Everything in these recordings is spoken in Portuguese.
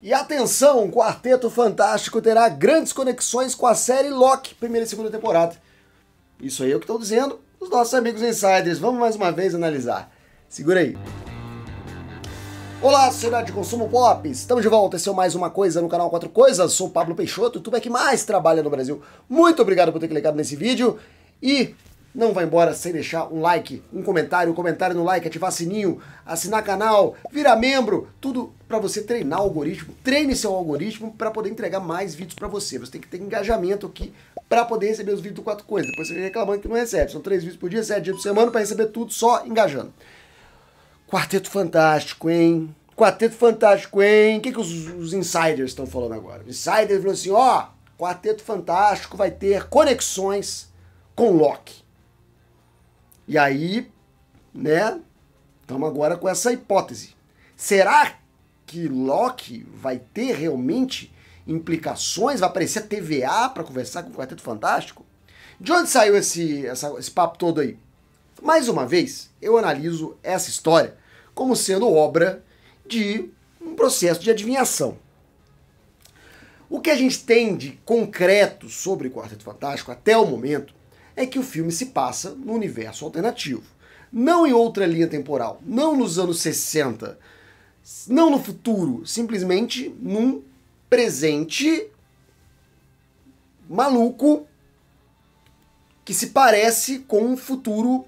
E atenção, o Quarteto Fantástico terá grandes conexões com a série Loki, primeira e segunda temporada. Isso aí é o que estão dizendo os nossos amigos insiders. Vamos mais uma vez analisar. Segura aí. Olá, Sociedade de Consumo Pop! Estamos de volta, esse é mais uma coisa no canal Quatro Coisas. Sou Pablo Peixoto, o youtuber é que mais trabalha no Brasil. Muito obrigado por ter clicado nesse vídeo. E não vá embora sem deixar um like, um comentário, um comentário no like, ativar sininho, assinar canal, virar membro, tudo para você treinar o algoritmo. Treine seu algoritmo para poder entregar mais vídeos para você. Você tem que ter engajamento aqui para poder receber os vídeos do Quatro Coisas. Depois você reclamando que não recebe. São três vídeos por dia, sete dias por semana para receber tudo só engajando. Quarteto fantástico, hein? Quarteto fantástico, hein? O que, que os, os insiders estão falando agora? Os insiders falou assim: ó, Quarteto fantástico vai ter conexões com Loki. E aí, né? Estamos agora com essa hipótese. Será que Loki vai ter realmente implicações? Vai aparecer a TVA para conversar com o Quarteto Fantástico? De onde saiu esse, essa, esse papo todo aí? Mais uma vez, eu analiso essa história como sendo obra de um processo de adivinhação. O que a gente tem de concreto sobre o Quarteto Fantástico até o momento é que o filme se passa no universo alternativo. Não em outra linha temporal, não nos anos 60, não no futuro, simplesmente num presente maluco que se parece com um futuro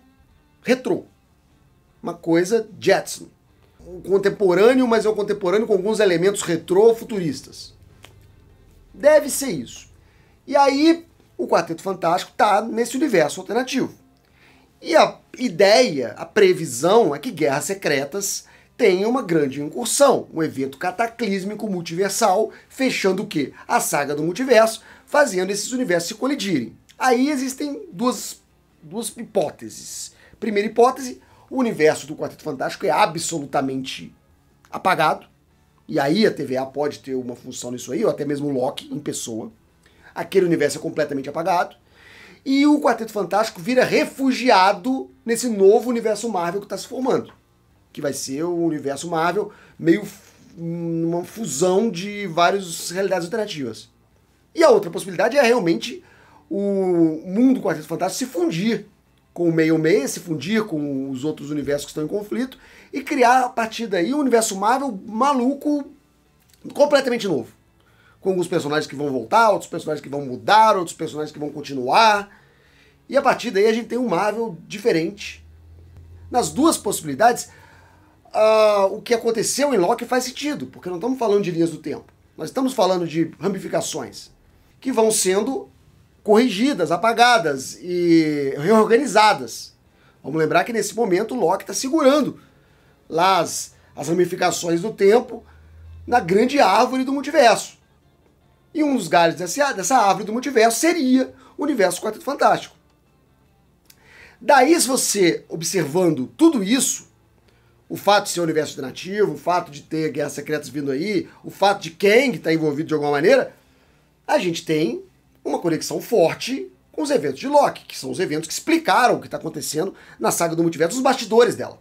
retrô. Uma coisa Jetson. Um contemporâneo, mas é um contemporâneo com alguns elementos retrô-futuristas. Deve ser isso. E aí o Quarteto Fantástico está nesse universo alternativo. E a ideia, a previsão é que Guerras Secretas tenha uma grande incursão, um evento cataclísmico multiversal, fechando o quê? A saga do multiverso, fazendo esses universos se colidirem. Aí existem duas, duas hipóteses. Primeira hipótese, o universo do Quarteto Fantástico é absolutamente apagado, e aí a TVA pode ter uma função nisso aí, ou até mesmo o Loki em pessoa aquele universo é completamente apagado. E o Quarteto Fantástico vira refugiado nesse novo universo Marvel que está se formando. Que vai ser o universo Marvel meio uma fusão de várias realidades alternativas. E a outra possibilidade é realmente o mundo Quarteto Fantástico se fundir com o meio meio, se fundir com os outros universos que estão em conflito e criar a partir daí um universo Marvel maluco completamente novo com alguns personagens que vão voltar, outros personagens que vão mudar, outros personagens que vão continuar. E a partir daí a gente tem um Marvel diferente. Nas duas possibilidades, uh, o que aconteceu em Loki faz sentido, porque não estamos falando de linhas do tempo. Nós estamos falando de ramificações que vão sendo corrigidas, apagadas e reorganizadas. Vamos lembrar que nesse momento o Loki está segurando lá as, as ramificações do tempo na grande árvore do multiverso. E um dos galhos dessa, dessa árvore do multiverso seria o universo Quarteto Fantástico. Daí, se você observando tudo isso, o fato de ser um universo alternativo, o fato de ter guerras secretas vindo aí, o fato de Kang estar tá envolvido de alguma maneira, a gente tem uma conexão forte com os eventos de Loki, que são os eventos que explicaram o que está acontecendo na saga do multiverso, os bastidores dela.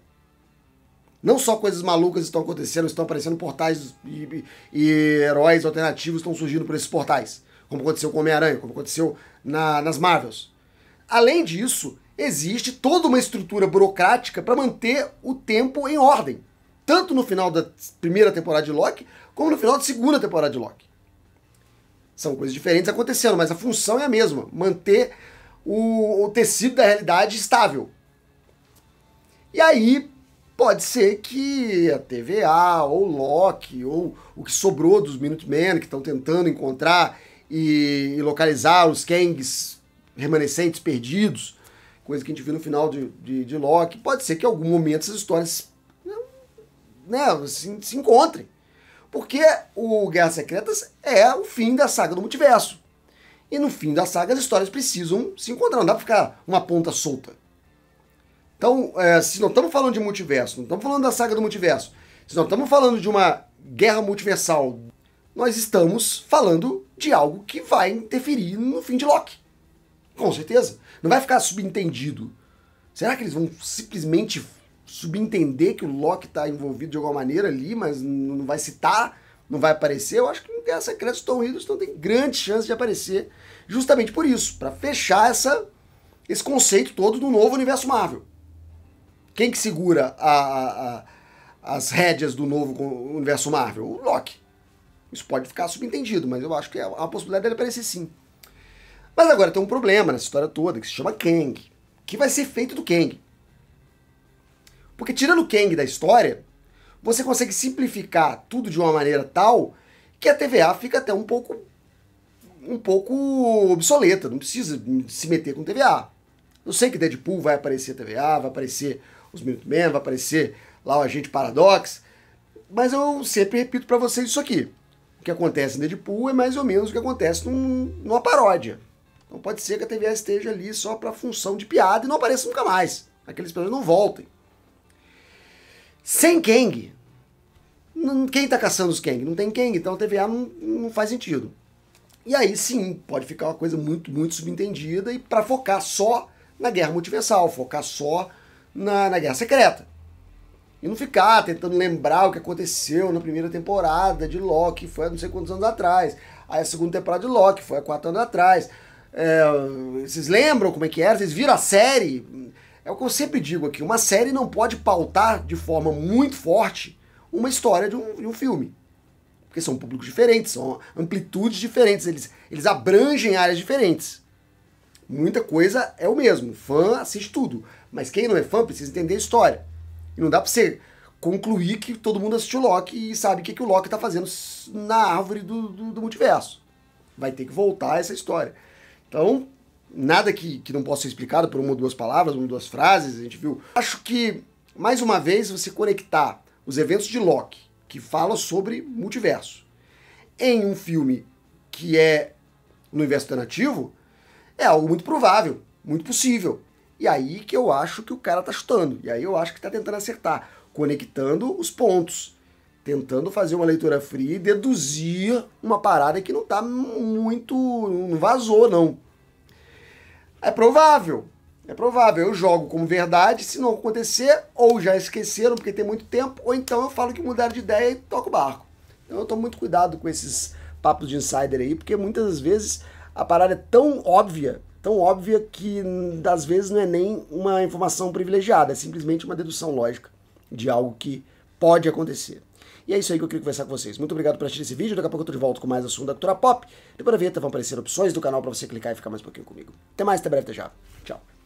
Não só coisas malucas estão acontecendo, estão aparecendo portais e, e heróis alternativos estão surgindo por esses portais, como aconteceu com Homem-Aranha, como aconteceu na, nas Marvels. Além disso, existe toda uma estrutura burocrática para manter o tempo em ordem, tanto no final da primeira temporada de Loki, como no final da segunda temporada de Loki. São coisas diferentes acontecendo, mas a função é a mesma: manter o, o tecido da realidade estável. E aí, pode ser que a TVA ou Loki ou o que sobrou dos Minutemen que estão tentando encontrar e, localizar os Kangs remanescentes perdidos, coisa que a gente viu no final de, de, de Loki, pode ser que em algum momento essas histórias né, se, se encontrem. Porque o Guerra Secretas é o fim da saga do multiverso. E no fim da saga, as histórias precisam se encontrar. Não dá pra ficar uma ponta solta. Então, é, se não estamos falando de multiverso, não estamos falando da saga do multiverso, se não estamos falando de uma guerra multiversal, nós estamos falando de algo que vai interferir no fim de Loki. Com certeza. Não vai ficar subentendido. Será que eles vão simplesmente subentender que o Loki está envolvido de alguma maneira ali, mas não vai citar, não vai aparecer? Eu acho que essa crença Secreta Tom Hiddleston tem grande chance de aparecer justamente por isso, para fechar essa, esse conceito todo do novo universo Marvel. Quem que segura a, a, as rédeas do novo universo Marvel? O Loki. Isso pode ficar subentendido, mas eu acho que é uma possibilidade dele aparecer sim. Mas agora tem um problema nessa história toda, que se chama Kang. que vai ser feito do Kang? Porque tirando o Kang da história, você consegue simplificar tudo de uma maneira tal que a TVA fica até um pouco um pouco obsoleta, não precisa se meter com TVA. Eu sei que Deadpool vai aparecer TVA, vai aparecer os Minutemen, vai aparecer lá o Agente Paradox. Mas eu sempre repito para vocês isso aqui. O que acontece em Deadpool é mais ou menos o que acontece num, numa paródia. Então pode ser que a TVA esteja ali só para função de piada e não apareça nunca mais. Aqueles personagens não voltem. Sem Kang, quem está caçando os Kang? Não tem Kang, então a TVA não, não faz sentido. E aí sim, pode ficar uma coisa muito, muito subentendida e para focar só na guerra multiversal, focar só na, na Guerra Secreta. E não ficar tentando lembrar o que aconteceu na primeira temporada de Loki, foi há não sei quantos anos atrás. Aí a segunda temporada de Loki foi há quatro anos atrás. É, vocês lembram como é que era? Vocês viram a série? É o que eu sempre digo aqui: uma série não pode pautar de forma muito forte uma história de um, de um filme. Porque são públicos diferentes, são amplitudes diferentes, eles, eles abrangem áreas diferentes. Muita coisa é o mesmo. Fã assiste tudo. Mas quem não é fã precisa entender a história. E não dá pra você concluir que todo mundo assistiu Loki e sabe o que, que o Loki tá fazendo na árvore do, do, do multiverso. Vai ter que voltar a essa história. Então, nada que, que não possa ser explicado por uma ou duas palavras, uma ou duas frases, a gente viu. Acho que, mais uma vez, você conectar os eventos de Loki, que fala sobre multiverso, em um filme que é no universo alternativo, é algo muito provável, muito possível. E aí que eu acho que o cara tá chutando. E aí eu acho que tá tentando acertar, conectando os pontos, tentando fazer uma leitura fria e deduzir uma parada que não tá muito. não vazou, não. É provável. É provável. Eu jogo como verdade, se não acontecer, ou já esqueceram porque tem muito tempo, ou então eu falo que mudaram de ideia e toco o barco. Então eu tomo muito cuidado com esses papos de insider aí, porque muitas vezes a parada é tão óbvia tão óbvia que, das vezes, não é nem uma informação privilegiada, é simplesmente uma dedução lógica de algo que pode acontecer. E é isso aí que eu queria conversar com vocês. Muito obrigado por assistir esse vídeo. Daqui a pouco eu tô de volta com mais assunto da cultura pop. Depois da vinheta vão aparecer opções do canal para você clicar e ficar mais um pouquinho comigo. Até mais, até breve, até já. Tchau.